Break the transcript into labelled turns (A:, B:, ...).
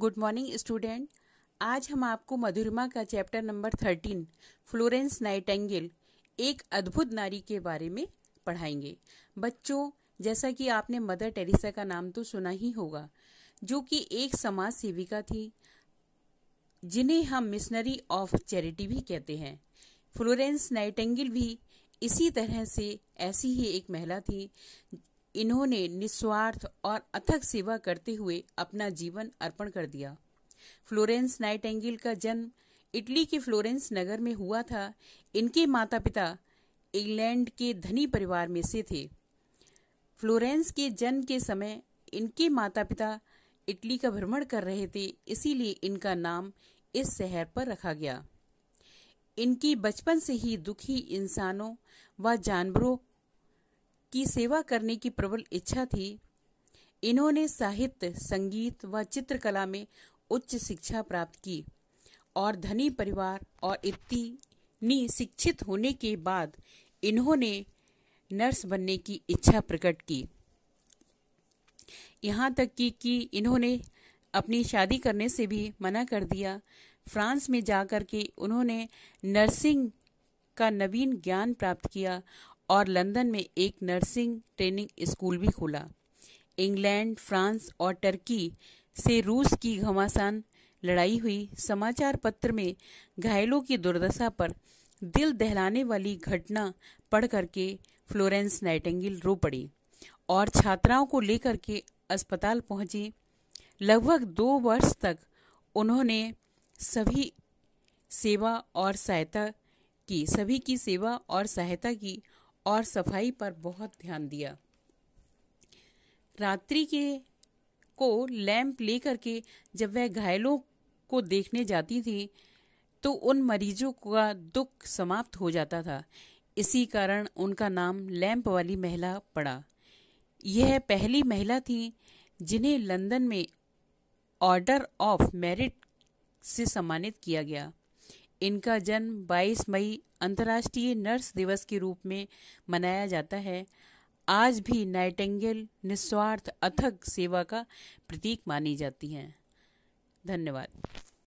A: good morning student आज हम आपको मधुरमा का chapter number thirteen Florence Nightingale एक अद्भुत नारी के बारे में पढ़ाएंगे बच्चों जैसा कि आपने मदर टेरेसा का नाम तो सुना ही होगा जो कि एक समाज सेविका थी जिन्हें हम मिशनरी ऑफ चैरिटी भी कहते हैं फ्लोरेंस नाइटेंगिल भी इसी तरह से ऐसी ही एक महिला थी इन्होंने निस्वार्थ और अथक सेवा करते हुए अपना जीवन अर्पण कर दिया फ्लोरेंस नाइट का जन्म इटली के फ्लोरेंस नगर में हुआ था इनके माता पिता इंग्लैंड के धनी परिवार में से थे फ्लोरेंस के जन्म के समय इनके माता पिता इटली का भ्रमण कर रहे थे इसीलिए इनका नाम इस शहर पर रखा गया इनकी बचपन से ही दुखी इंसानों व जानवरों की सेवा करने की प्रबल इच्छा थी इन्होंने साहित्य संगीत व चित्रकला में उच्च शिक्षा प्राप्त की और धनी परिवार और इतनी शिक्षित होने के बाद इन्होंने नर्स बनने की इच्छा प्रकट की यहाँ तक कि कि इन्होंने अपनी शादी करने से भी मना कर दिया फ्रांस में जाकर के उन्होंने नर्सिंग का नवीन ज्ञान प्राप्त किया और लंदन में एक नर्सिंग ट्रेनिंग स्कूल भी खोला इंग्लैंड फ्रांस और टर्की से रूस की घमासान लड़ाई हुई समाचार पत्र में घायलों की दुर्दशा पर दिल दहलाने वाली घटना पढ़ करके फ्लोरेंस नाइटेंगिल रो पड़ी और छात्राओं को लेकर के अस्पताल पहुंची लगभग दो वर्ष तक उन्होंने सभी सेवा और सहायता की सभी की सेवा और सहायता की और सफाई पर बहुत ध्यान दिया रात्रि के को लैंप लेकर के जब वह घायलों को देखने जाती थी तो उन मरीजों का दुख समाप्त हो जाता था इसी कारण उनका नाम लैंप वाली महिला पड़ा यह पहली महिला थी जिन्हें लंदन में ऑर्डर ऑफ मेरिट से सम्मानित किया गया इनका जन्म 22 मई अंतर्राष्ट्रीय नर्स दिवस के रूप में मनाया जाता है आज भी नाइटेंगल निस्वार्थ अथक सेवा का प्रतीक मानी जाती हैं धन्यवाद